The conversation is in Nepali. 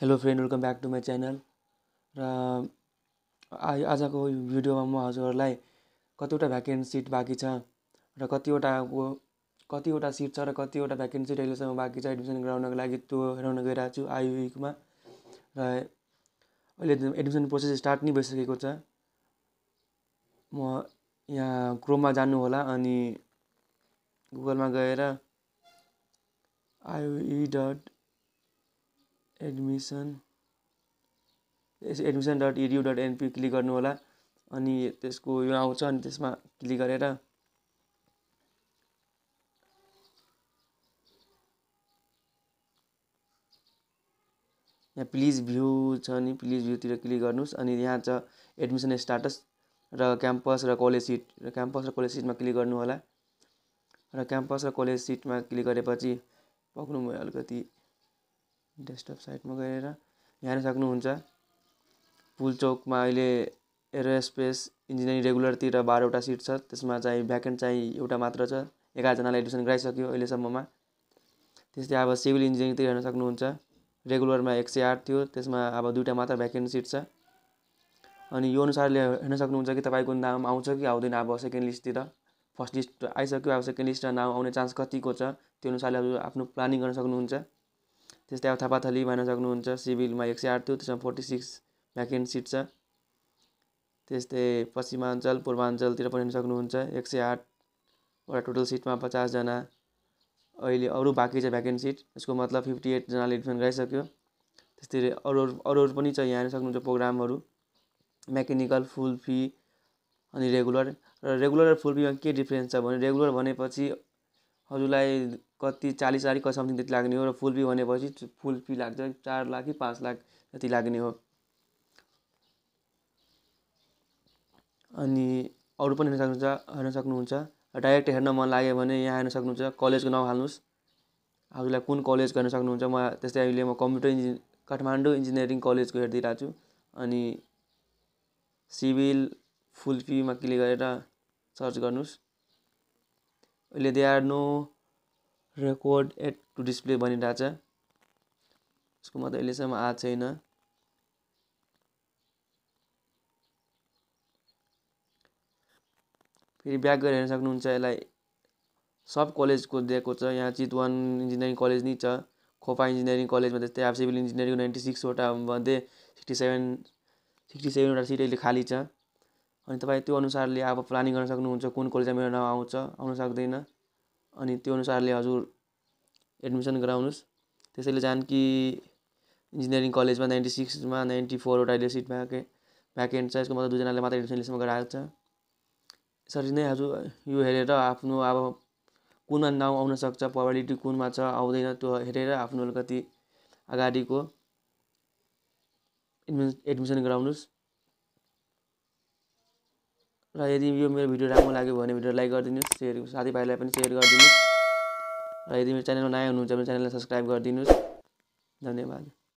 hello friend welcome back to my channel र आजको भिडियोमा म हजुरहरूलाई कतिवटा भ्याकेन्ट सिट बाँकी छ र कतिवटाको कतिवटा सिट छ र कतिवटा भ्याकेन्ट सिट अहिलेसम्म बाँकी छ एडमिसन गराउनको लागि त्यो हेराउन गइरहेको छु आयुमा र अहिले एडमिसन प्रोसेस स्टार्ट नै भइसकेको छ म यहाँ क्रोममा होला अनि गुगलमा गएर IOE dot e admission admission dot edu dot NP click गर्नुहोला अनि त्यसको यो आउँछ अनि त्यसमा क्लिक गरेर यहाँ प्लिज भ्यू छ नि प्लिज भ्यूतिर क्लिक गर्नुहोस् अनि यहाँ छ एडमिसन स्टाटस र क्याम्पस र कलेज सिट र क्याम्पस र कलेज सिटमा क्लिक गर्नु होला र क्याम्पस र कलेज सिटमा क्लिक गरेपछि पक्नु भयो अलिकति डेस्कटप साइटमा गएर हेर्न सक्नुहुन्छ पुलचोकमा अहिले एरोस्पेस इन्जिनियरिङ रेगुलरतिर बाह्रवटा सिट छ त्यसमा चाहिँ भ्याकेन्ट चाहिँ एउटा मात्र छ एघारजनाले एडमिसन गराइसक्यो अहिलेसम्ममा त्यस्तै अब सिभिल इन्जिनियरिङतिर हेर्न सक्नुहुन्छ रेगुलरमा एक सय आठ थियो त्यसमा अब दुइटा मात्र भ्याकेन्ट सिट छ अनि यो अनुसारले हेर्न सक्नुहुन्छ कि तपाईँको नाम आउँछ कि आउँदैन अब सेकेन्ड लिस्टतिर फर्स्ट लिस्ट आइसक्यो अब सेकेन्ड लिस्टमा नाम आउने चान्स कतिको छ त्यो अनुसारले अब आफ्नो प्लानिङ गर्न सक्नुहुन्छ त्यस्तै अब थापाथली भन्न सक्नुहुन्छ सिभिलमा एक सय आठ थियो त्यसमा फोर्टी सिक्स भ्याकेन्ट सिट छ त्यस्तै पश्चिमाञ्चल पूर्वाञ्चलतिर पनि सक्नुहुन्छ एक सय आठवटा टोटल सिटमा पचासजना अहिले अरू बाँकी छ भ्याकेन्ट सिट यसको मतलब फिफ्टी एटजनाले एडमिसन गराइसक्यो त्यस्तै अरू अरू अरू पनि छ यहाँ हेर्न सक्नुहुन्छ प्रोग्रामहरू मेकानिकल फुल फी अनि रेगुलर र रेगुलर र फुल फीमा के डिफ्रेन्स छ भने रेगुलर भनेपछि हजुरलाई कति चालिस लाख कसम समथिङ त्यति लाग्ने हो र फुल फी भनेपछि फुल फी लाग्छ चार लाख कि पाँच लाख जति लाग्ने हो अनि अरू पनि हेर्न सक्नुहुन्छ हेर्न सक्नुहुन्छ डाइरेक्ट हेर्न मन लाग्यो भने यहाँ हेर्न सक्नुहुन्छ कलेजको नाउँ हाल्नुहोस् हजुरलाई कुन कलेज गर्न सक्नुहुन्छ म त्यस्तै अहिले म कम्प्युटर इन्जि काठमाडौँ इन्जिनियरिङ कलेजको हेरिदिइरहेको छु अनि सिभिल फुल फीमा क्लिक गरेर सर्च गर्नुहोस् अहिले there are no record at to display छ यसको मतलब अहिलेसम्म आएको छैन फेरि ब्याक गरेर हेर्न सक्नुहुन्छ यसलाई सब कलेजको दिएको छ यहाँ चितवन इन्जिनियरिङ कलेज नै छ खोपा इन्जिनियरिङ कलेजमा त्यस्तै अब सिभिल इन्जिनियरिङ नाइन्टी सिक्सवटा मध्ये सिक्सटी सेभेन सिक्सटी सेभेनवटा सिट अहिले खाली छ अनि तपाईँ त्यो अनुसारले अब प्लानिङ गर्न सक्नुहुन्छ कुन कलेजमा मेरो नाम आउँछ आउन सक्दैन अनि त्यो अनुसारले हजुर एडमिसन गराउनुहोस् त्यसैले जानकी इन्जिनियरिङ कलेजमा नाइन्टी सिक्समा नाइन्टी फोरवटा अहिले सिट भ्याके भ्याकेन्ट छ यसको मतलब दुईजनाले मात्रै एडमिसन लिस्टमा गराएको छ यसरी नै हजुर यो हेरेर आफ्नो अब कुनमा नाउँ सक्छ प्रोभाबिलिटी कुनमा छ आउँदैन त्यो हेरेर आफ्नो अलिकति अगाडिको एडमि एडमिसन गराउनुहोस् र यदि यो मेरो भिडियो राम्रो लाग्यो भने भिडियो लाइक गरिदिनुहोस् सेयर साथीभाइलाई पनि सेयर गरिदिनुहोस् र यदि मेरो च्यानलमा नयाँ हुनुहुन्छ भने च्यानललाई सब्सक्राइब गरिदिनुहोस् धन्यवाद